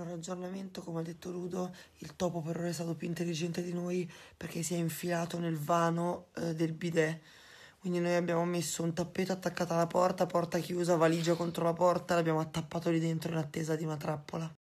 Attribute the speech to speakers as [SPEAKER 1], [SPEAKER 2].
[SPEAKER 1] Allora, aggiornamento, come ha detto Ludo, il topo per ora è stato più intelligente di noi perché si è infilato nel vano eh, del bidet. Quindi noi abbiamo messo un tappeto attaccato alla porta, porta chiusa, valigia contro la porta, l'abbiamo attappato lì dentro in attesa di una trappola.